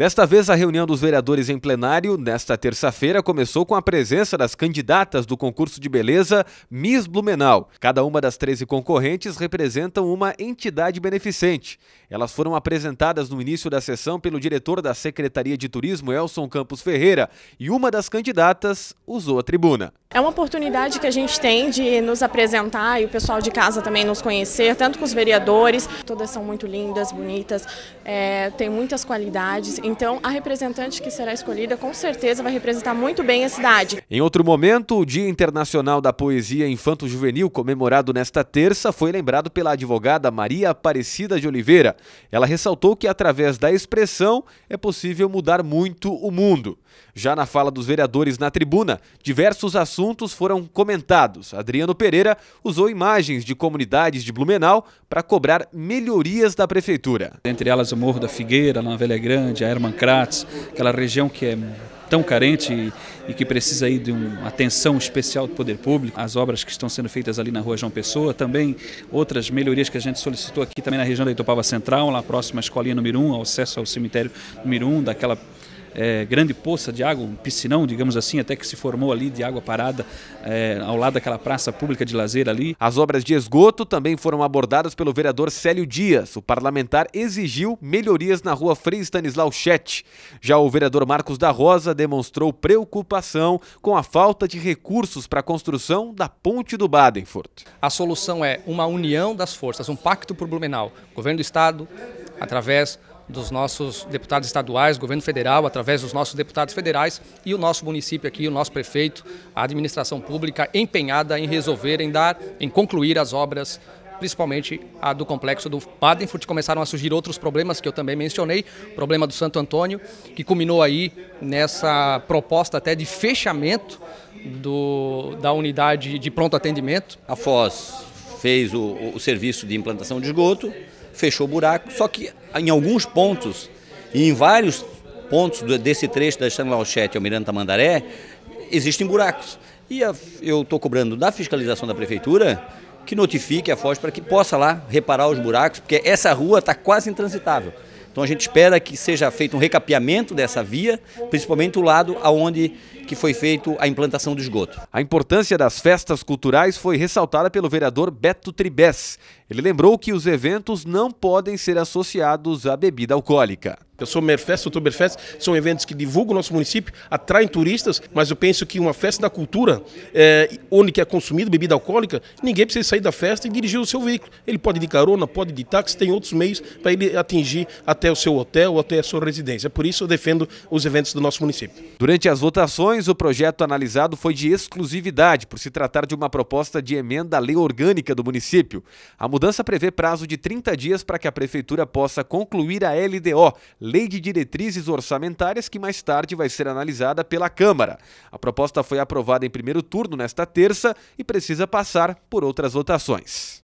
Desta vez, a reunião dos vereadores em plenário, nesta terça-feira, começou com a presença das candidatas do concurso de beleza Miss Blumenau. Cada uma das 13 concorrentes representam uma entidade beneficente. Elas foram apresentadas no início da sessão pelo diretor da Secretaria de Turismo, Elson Campos Ferreira, e uma das candidatas usou a tribuna. É uma oportunidade que a gente tem de nos apresentar e o pessoal de casa também nos conhecer, tanto com os vereadores, todas são muito lindas, bonitas, é, tem muitas qualidades. Então, a representante que será escolhida com certeza vai representar muito bem a cidade. Em outro momento, o Dia Internacional da Poesia Infanto-Juvenil, comemorado nesta terça, foi lembrado pela advogada Maria Aparecida de Oliveira. Ela ressaltou que, através da expressão, é possível mudar muito o mundo. Já na fala dos vereadores na tribuna, diversos assuntos assuntos foram comentados. Adriano Pereira usou imagens de comunidades de Blumenau para cobrar melhorias da prefeitura. Entre elas o Morro da Figueira, na Velha Grande, a Herman Kratz, aquela região que é tão carente e, que precisa aí de uma atenção especial do poder público. As obras que estão sendo feitas ali na rua João Pessoa, também outras melhorias que a gente solicitou aqui também na região da Itopava Central, lá próximo à escolinha número 1, ao acesso ao cemitério número 1, daquela é, grande poça de água, um piscinão, digamos assim, até que se formou ali de água parada é, ao lado daquela praça pública de lazer ali. As obras de esgoto também foram abordadas pelo vereador Célio Dias. O parlamentar exigiu melhorias na rua Frei Stanislau Chet. Já o vereador Marcos da Rosa demonstrou preocupação com a falta de recursos para a construção da ponte do Badenfurt. A solução é uma união das forças, um pacto por Blumenau, governo do estado, através dos nossos deputados estaduais, governo federal, através dos nossos deputados federais e o nosso município aqui, o nosso prefeito, a administração pública empenhada em resolver, em dar, em concluir as obras principalmente a do complexo do Badenfurt. Começaram a surgir outros problemas que eu também mencionei, o problema do Santo Antônio, que culminou aí nessa proposta até de fechamento do, da unidade de pronto atendimento. A FOS fez o, o serviço de implantação de esgoto, fechou o buraco, só que em alguns pontos, e em vários pontos desse trecho da Estação Alchete ao Miranda Mandaré, existem buracos. E eu estou cobrando da fiscalização da prefeitura que notifique a Foz para que possa lá reparar os buracos, porque essa rua está quase intransitável. Então a gente espera que seja feito um recapeamento dessa via, principalmente o lado aonde que foi feito a implantação do esgoto. A importância das festas culturais foi ressaltada pelo vereador Beto Tribes. Ele lembrou que os eventos não podem ser associados à bebida alcoólica. Eu sou Merfest, Oktoberfest, são eventos que divulgam o nosso município, atraem turistas, mas eu penso que uma festa da cultura, é, onde que é consumido bebida alcoólica, ninguém precisa sair da festa e dirigir o seu veículo. Ele pode ir de carona, pode ir de táxi, tem outros meios para ele atingir até o seu hotel ou até a sua residência. É por isso eu defendo os eventos do nosso município. Durante as votações, o projeto analisado foi de exclusividade, por se tratar de uma proposta de emenda à lei orgânica do município. A mudança prevê prazo de 30 dias para que a prefeitura possa concluir a LDO, Lei de Diretrizes Orçamentárias, que mais tarde vai ser analisada pela Câmara. A proposta foi aprovada em primeiro turno nesta terça e precisa passar por outras votações.